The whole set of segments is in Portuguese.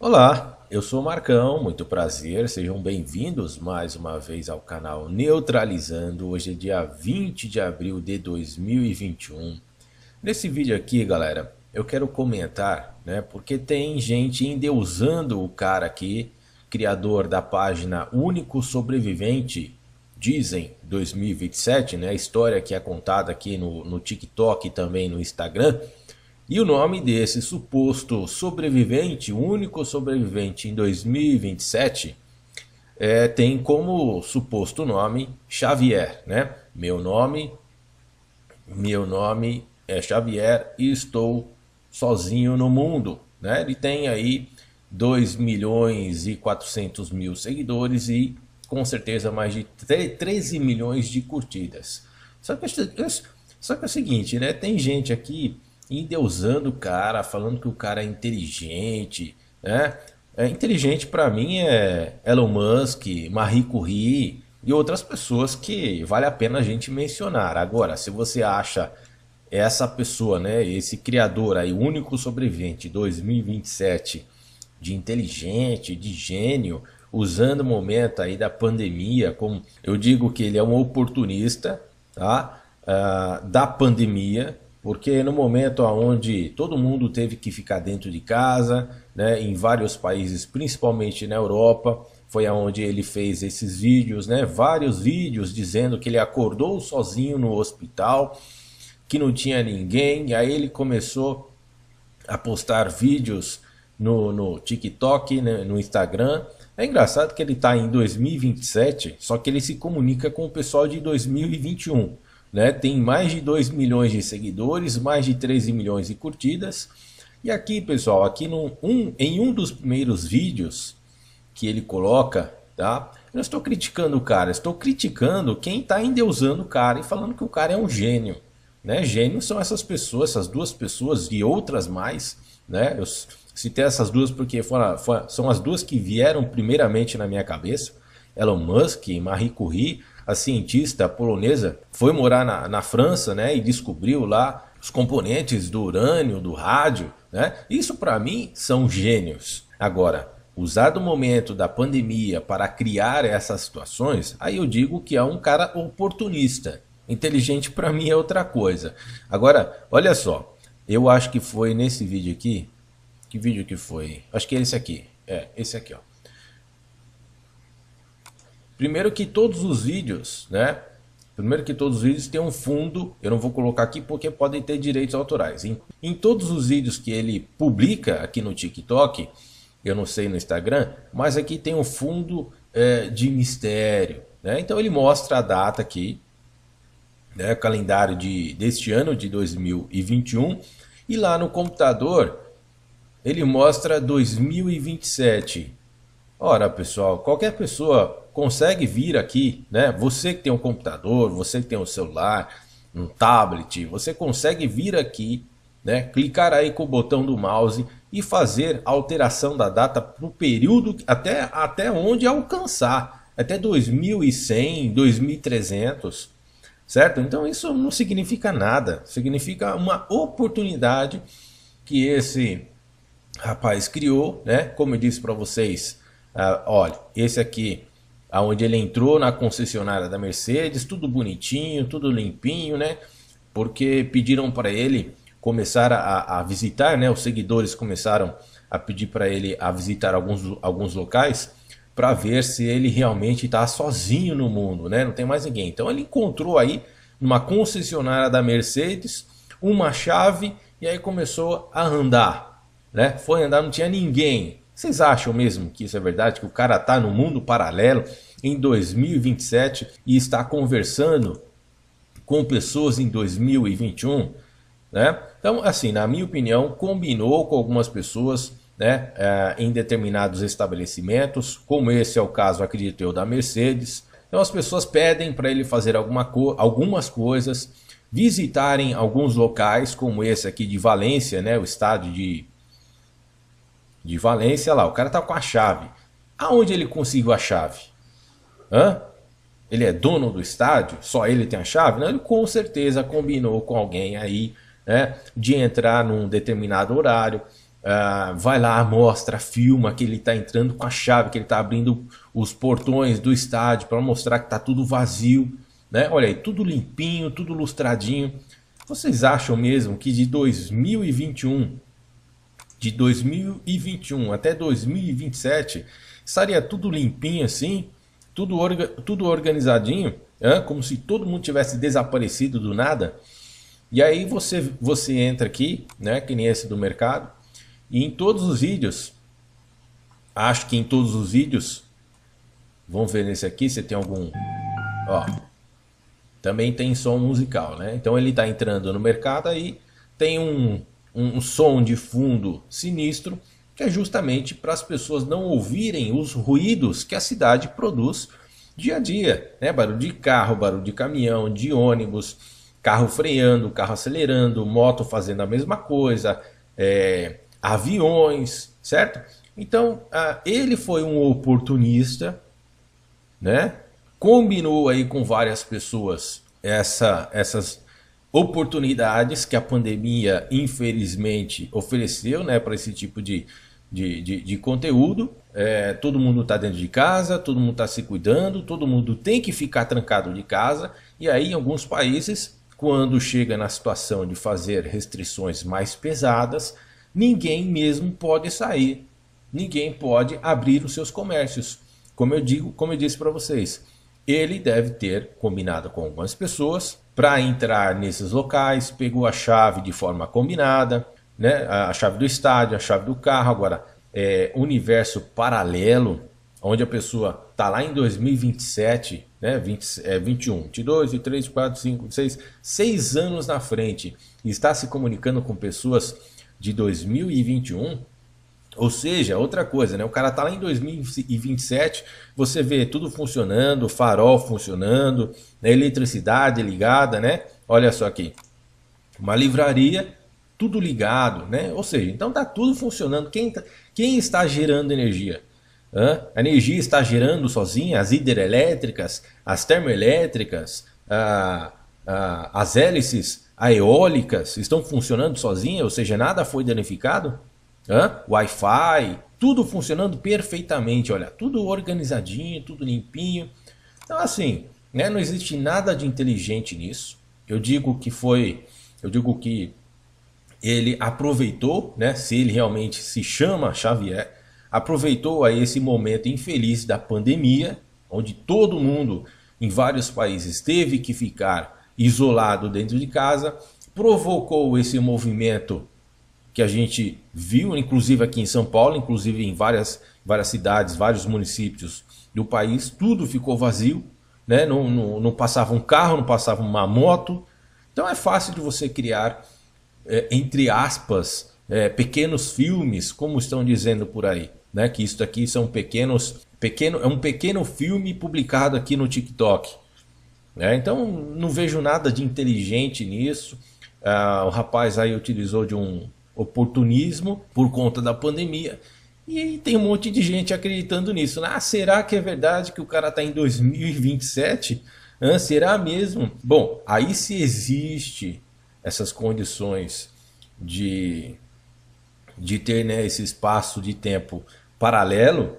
Olá, eu sou o Marcão, muito prazer, sejam bem-vindos mais uma vez ao canal Neutralizando. Hoje é dia 20 de abril de 2021. Nesse vídeo aqui, galera, eu quero comentar, né, porque tem gente endeusando o cara aqui, criador da página Único Sobrevivente, dizem 2027, né, a história que é contada aqui no, no TikTok e também no Instagram e o nome desse suposto sobrevivente, único sobrevivente em 2027, é, tem como suposto nome Xavier, né? Meu nome, meu nome é Xavier e estou sozinho no mundo, né? Ele tem aí 2 milhões e 400 mil seguidores e com certeza mais de 13 milhões de curtidas. Só que, só que é o seguinte, né? Tem gente aqui endeusando o cara, falando que o cara é inteligente, né? É, inteligente para mim é Elon Musk, Marie Curie e outras pessoas que vale a pena a gente mencionar. Agora, se você acha essa pessoa, né, esse criador aí, único sobrevivente 2027 de inteligente, de gênio, usando o momento aí da pandemia, como eu digo que ele é um oportunista, tá? Uh, da pandemia porque no momento onde todo mundo teve que ficar dentro de casa, né, em vários países, principalmente na Europa, foi aonde ele fez esses vídeos, né, vários vídeos dizendo que ele acordou sozinho no hospital, que não tinha ninguém, e aí ele começou a postar vídeos no, no TikTok, né, no Instagram. É engraçado que ele está em 2027, só que ele se comunica com o pessoal de 2021. Né? Tem mais de 2 milhões de seguidores, mais de 13 milhões de curtidas. E aqui, pessoal, aqui no, um, em um dos primeiros vídeos que ele coloca, tá? Eu estou criticando o cara, estou criticando quem está endeusando o cara e falando que o cara é um gênio. Né? Gênios são essas pessoas, essas duas pessoas e outras mais. Né? Eu citei essas duas porque foram, foram, são as duas que vieram primeiramente na minha cabeça. Elon Musk e Marie Curie a cientista polonesa, foi morar na, na França né, e descobriu lá os componentes do urânio, do rádio. Né? Isso para mim são gênios. Agora, usar o momento da pandemia para criar essas situações, aí eu digo que é um cara oportunista. Inteligente para mim é outra coisa. Agora, olha só, eu acho que foi nesse vídeo aqui. Que vídeo que foi? Acho que é esse aqui. É, esse aqui, ó. Primeiro que todos os vídeos, né? Primeiro que todos os vídeos têm um fundo, eu não vou colocar aqui porque podem ter direitos autorais. Em, em todos os vídeos que ele publica aqui no TikTok, eu não sei no Instagram, mas aqui tem um fundo é, de mistério. Né? Então ele mostra a data aqui, né? calendário de, deste ano de 2021, e lá no computador ele mostra 2027. Ora, pessoal, qualquer pessoa consegue vir aqui, né? Você que tem um computador, você que tem um celular, um tablet, você consegue vir aqui, né? Clicar aí com o botão do mouse e fazer alteração da data para o período até, até onde alcançar, até 2100, 2300, certo? Então isso não significa nada, significa uma oportunidade que esse rapaz criou, né? Como eu disse para vocês, ah, olha, esse aqui, aonde ele entrou na concessionária da Mercedes, tudo bonitinho, tudo limpinho, né? Porque pediram para ele começar a, a visitar, né? Os seguidores começaram a pedir para ele a visitar alguns, alguns locais para ver se ele realmente está sozinho no mundo, né? Não tem mais ninguém. Então ele encontrou aí numa concessionária da Mercedes uma chave e aí começou a andar, né? Foi andar, não tinha ninguém. Vocês acham mesmo que isso é verdade? Que o cara está no mundo paralelo em 2027 e está conversando com pessoas em 2021? Né? Então, assim, na minha opinião, combinou com algumas pessoas né, eh, em determinados estabelecimentos, como esse é o caso, acredito eu, da Mercedes. Então, as pessoas pedem para ele fazer alguma co algumas coisas, visitarem alguns locais, como esse aqui de Valência, né, o estádio de de Valência lá, o cara tá com a chave. Aonde ele conseguiu a chave? Hã? Ele é dono do estádio? Só ele tem a chave? Não, ele com certeza combinou com alguém aí, né? De entrar num determinado horário. Uh, vai lá, mostra, filma que ele tá entrando com a chave, que ele tá abrindo os portões do estádio para mostrar que tá tudo vazio, né? Olha aí, tudo limpinho, tudo lustradinho. Vocês acham mesmo que de 2021 de 2021 até 2027 estaria tudo limpinho assim, tudo, orga, tudo organizadinho, como se todo mundo tivesse desaparecido do nada. E aí você, você entra aqui, né, que nem esse do mercado, e em todos os vídeos, acho que em todos os vídeos, vamos ver nesse aqui se tem algum, ó, também tem som musical, né? Então ele está entrando no mercado aí, tem um, um, um som de fundo sinistro, que é justamente para as pessoas não ouvirem os ruídos que a cidade produz dia a dia, né? Barulho de carro, barulho de caminhão, de ônibus, carro freando, carro acelerando, moto fazendo a mesma coisa, é, aviões, certo? Então ele foi um oportunista, né? Combinou aí com várias pessoas essa, essas oportunidades que a pandemia, infelizmente, ofereceu né, para esse tipo de, de, de, de conteúdo. É, todo mundo está dentro de casa, todo mundo está se cuidando, todo mundo tem que ficar trancado de casa. E aí, em alguns países, quando chega na situação de fazer restrições mais pesadas, ninguém mesmo pode sair, ninguém pode abrir os seus comércios. Como eu digo, como eu disse para vocês, ele deve ter combinado com algumas pessoas para entrar nesses locais, pegou a chave de forma combinada, né? a chave do estádio, a chave do carro. Agora, é, universo paralelo, onde a pessoa está lá em 2027, né? 20, é, 21, 22, 23, 4, 5, 6, 6 anos na frente, e está se comunicando com pessoas de 2021 ou seja, outra coisa, né? O cara tá lá em 2027, você vê tudo funcionando, farol funcionando, né? eletricidade ligada, né? Olha só aqui. Uma livraria, tudo ligado, né? Ou seja, então tá tudo funcionando. Quem, tá, quem está gerando energia? Hã? A energia está gerando sozinha as hidrelétricas, as termoelétricas, a, a, as hélices, a eólicas estão funcionando sozinha, ou seja, nada foi danificado? Wi-Fi, tudo funcionando perfeitamente, olha, tudo organizadinho, tudo limpinho. Então assim, né, não existe nada de inteligente nisso. Eu digo que foi, eu digo que ele aproveitou, né, se ele realmente se chama Xavier, aproveitou aí esse momento infeliz da pandemia, onde todo mundo em vários países teve que ficar isolado dentro de casa, provocou esse movimento que a gente viu, inclusive aqui em São Paulo, inclusive em várias, várias cidades, vários municípios do país, tudo ficou vazio, né? não, não, não passava um carro, não passava uma moto. Então é fácil de você criar, é, entre aspas, é, pequenos filmes, como estão dizendo por aí. Né? Que isso aqui são pequenos. Pequeno, é um pequeno filme publicado aqui no TikTok. Né? Então não vejo nada de inteligente nisso. Ah, o rapaz aí utilizou de um oportunismo por conta da pandemia. E tem um monte de gente acreditando nisso. Né? Ah, será que é verdade que o cara está em 2027? Ah, será mesmo? Bom, aí se existe essas condições de, de ter né, esse espaço de tempo paralelo,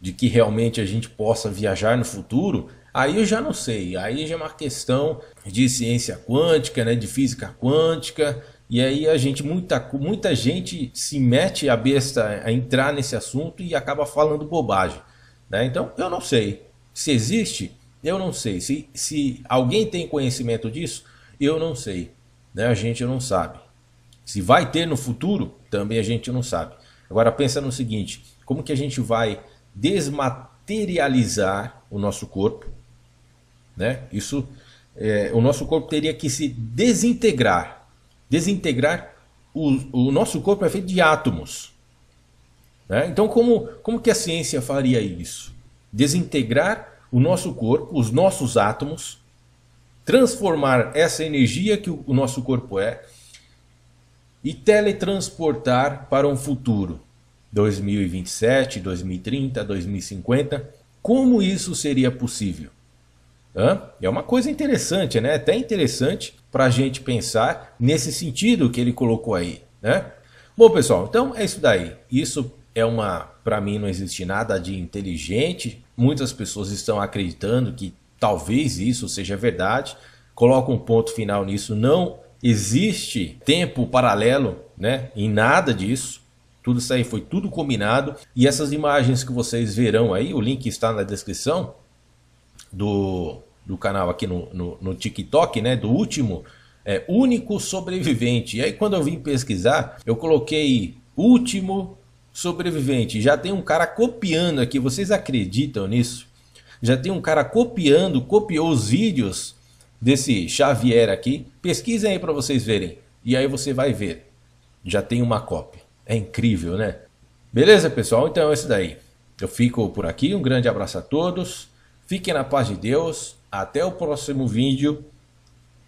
de que realmente a gente possa viajar no futuro, aí eu já não sei. Aí já é uma questão de ciência quântica, né, de física quântica, e aí a gente, muita, muita gente se mete a besta a entrar nesse assunto e acaba falando bobagem. Né? Então, eu não sei. Se existe, eu não sei. Se, se alguém tem conhecimento disso, eu não sei. Né? A gente não sabe. Se vai ter no futuro, também a gente não sabe. Agora pensa no seguinte: como que a gente vai desmaterializar o nosso corpo? Né? Isso, é, o nosso corpo teria que se desintegrar desintegrar. O, o nosso corpo é feito de átomos. Né? Então, como, como que a ciência faria isso? Desintegrar o nosso corpo, os nossos átomos, transformar essa energia que o, o nosso corpo é e teletransportar para um futuro 2027, 2030, 2050. Como isso seria possível? Hã? É uma coisa interessante, né? Até interessante para a gente pensar nesse sentido que ele colocou aí, né? Bom, pessoal, então é isso daí. Isso é uma, para mim não existe nada de inteligente. Muitas pessoas estão acreditando que talvez isso seja verdade. Coloca um ponto final nisso. Não existe tempo paralelo, né? Em nada disso. Tudo isso aí foi tudo combinado. E essas imagens que vocês verão aí, o link está na descrição do do canal aqui no, no, no TikTok, né? Do último, é, único sobrevivente. E aí quando eu vim pesquisar, eu coloquei último sobrevivente. Já tem um cara copiando aqui, vocês acreditam nisso? Já tem um cara copiando, copiou os vídeos desse Xavier aqui. Pesquisem aí para vocês verem. E aí você vai ver. Já tem uma cópia. É incrível, né? Beleza, pessoal? Então é isso daí. Eu fico por aqui. Um grande abraço a todos. Fiquem na paz de Deus. Até o próximo vídeo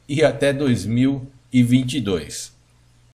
e até 2022.